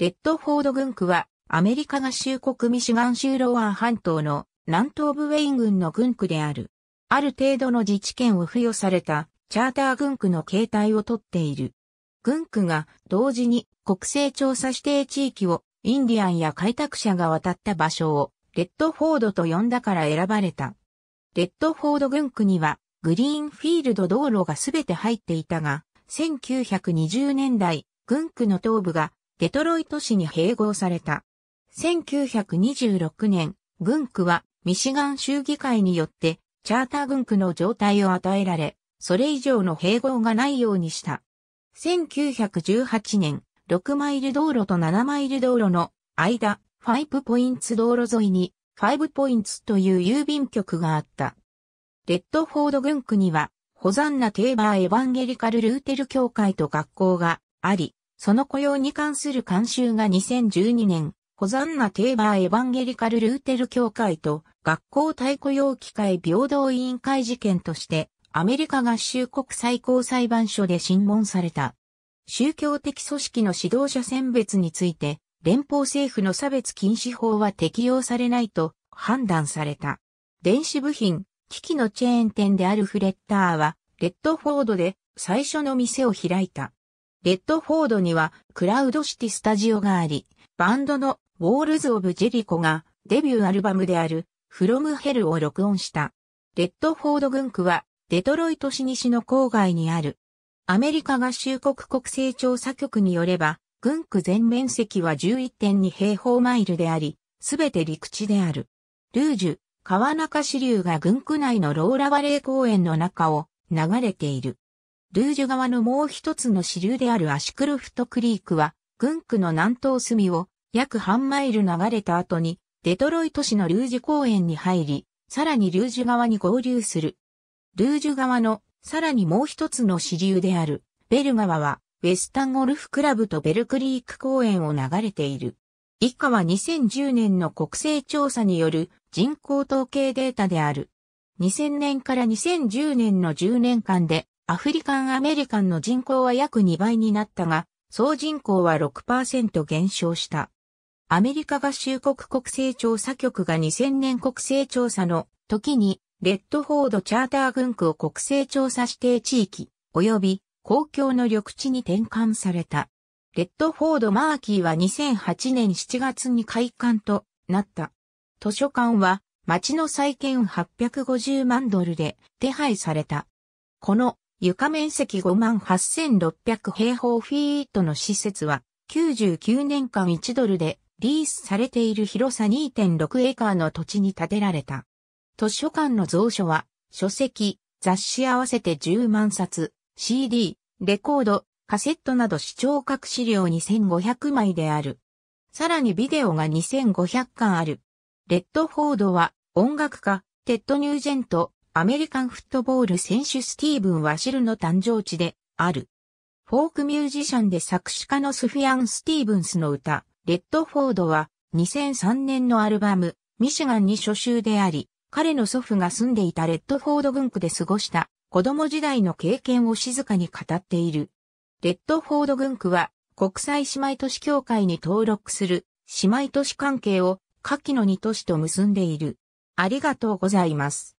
レッドフォード軍区は、アメリカ合衆国ミシガン州ロアン半島の南東部ウェイン軍の軍区である。ある程度の自治権を付与されたチャーター軍区の形態をとっている。軍区が同時に国勢調査指定地域をインディアンや開拓者が渡った場所をレッドフォードと呼んだから選ばれた。レッドフォード軍区にはグリーンフィールド道路がすべて入っていたが、1920年代、軍区の東部がデトロイト市に併合された。1926年、軍区はミシガン州議会によってチャーター軍区の状態を与えられ、それ以上の併合がないようにした。1918年、6マイル道路と7マイル道路の間、ファイブポインツ道路沿いに、ファイブポインツという郵便局があった。レッドフォード軍区には、ホザンナ・テーバー・エヴァンゲリカル・ルーテル教会と学校があり、その雇用に関する監修が2012年、コザンナ・テーバー・エヴァンゲリカル・ルーテル協会と学校対雇用機会平等委員会事件としてアメリカ合衆国最高裁判所で審問された。宗教的組織の指導者選別について連邦政府の差別禁止法は適用されないと判断された。電子部品、機器のチェーン店であるフレッターはレッドフォードで最初の店を開いた。レッドフォードにはクラウドシティスタジオがあり、バンドのウォールズ・オブ・ジェリコがデビューアルバムであるフロム・ヘルを録音した。レッドフォード軍区はデトロイト市西の郊外にある。アメリカ合衆国国勢調査局によれば、軍区全面積は11.2平方マイルであり、すべて陸地である。ルージュ、川中支流が軍区内のローラバレー公園の中を流れている。ルージュ川のもう一つの支流であるアシクルフトクリークは、軍区の南東隅を約半マイル流れた後に、デトロイト市のルージュ公園に入り、さらにルージュ川に合流する。ルージュ川のさらにもう一つの支流であるベル川は、ウェスタンゴルフクラブとベルクリーク公園を流れている。以下は2010年の国勢調査による人口統計データである。2000年から2010年の10年間でアフリカンアメリカンの人口は約2倍になったが、総人口は6%減少した。アメリカ合衆国国勢調査局が2000年国勢調査の時に、レッドフォードチャーター軍区を国勢調査指定地域、及び公共の緑地に転換された。レッドフォードマーキーは2008年7月に開館となった。図書館は町の再建850万ドルで手配された。この床面積58,600平方フィートの施設は、99年間1ドルでリースされている広さ2.6エーカーの土地に建てられた。図書館の蔵書は、書籍、雑誌合わせて10万冊、CD、レコード、カセットなど視聴覚資料2500枚である。さらにビデオが2500巻ある。レッドフォードは音楽家、テッド・ニュージェント、アメリカンフットボール選手スティーブン・ワシルの誕生地である。フォークミュージシャンで作詞家のスフィアン・スティーブンスの歌、レッドフォードは2003年のアルバム、ミシガンに初週であり、彼の祖父が住んでいたレッドフォード軍区で過ごした子供時代の経験を静かに語っている。レッドフォード軍区は国際姉妹都市協会に登録する姉妹都市関係を下記の2都市と結んでいる。ありがとうございます。